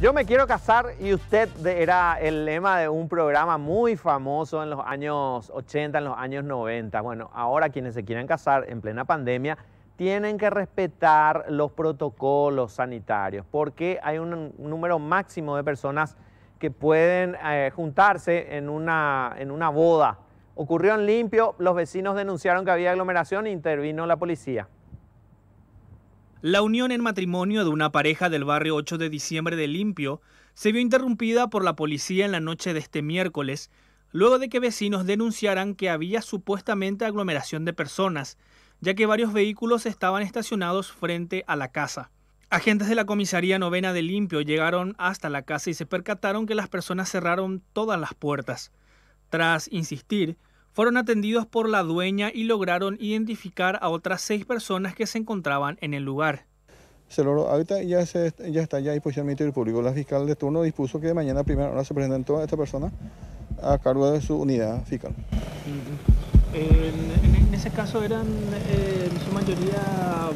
Yo me quiero casar y usted era el lema de un programa muy famoso en los años 80, en los años 90. Bueno, ahora quienes se quieran casar en plena pandemia tienen que respetar los protocolos sanitarios porque hay un número máximo de personas que pueden eh, juntarse en una, en una boda. Ocurrió en limpio, los vecinos denunciaron que había aglomeración e intervino la policía. La unión en matrimonio de una pareja del barrio 8 de diciembre de Limpio se vio interrumpida por la policía en la noche de este miércoles, luego de que vecinos denunciaran que había supuestamente aglomeración de personas, ya que varios vehículos estaban estacionados frente a la casa. Agentes de la comisaría novena de Limpio llegaron hasta la casa y se percataron que las personas cerraron todas las puertas. Tras insistir, fueron atendidos por la dueña y lograron identificar a otras seis personas que se encontraban en el lugar. Se logró, ahorita ya, ya está ya a disposición del público. La fiscal de turno dispuso que mañana a primera hora se presenten todas estas personas a cargo de su unidad fiscal. Mm-hmm. En, ese caso eran eh, en su mayoría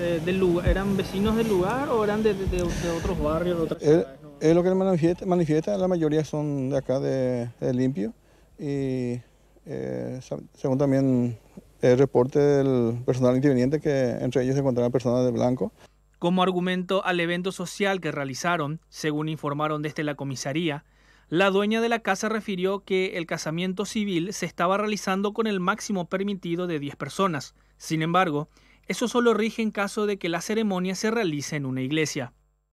eh, del lugar, eran vecinos del lugar o eran de, otros barrios, es, lo que manifiesta, manifiesta, la mayoría son de acá de, Limpio y eh, según también el reporte del personal interviniente, que entre ellos se encontraban personas de blanco. Como argumento al evento social que realizaron, según informaron desde la comisaría, la dueña de la casa refirió que el casamiento civil se estaba realizando con el máximo permitido de 10 personas. Sin embargo, eso solo rige en caso de que la ceremonia se realice en una iglesia.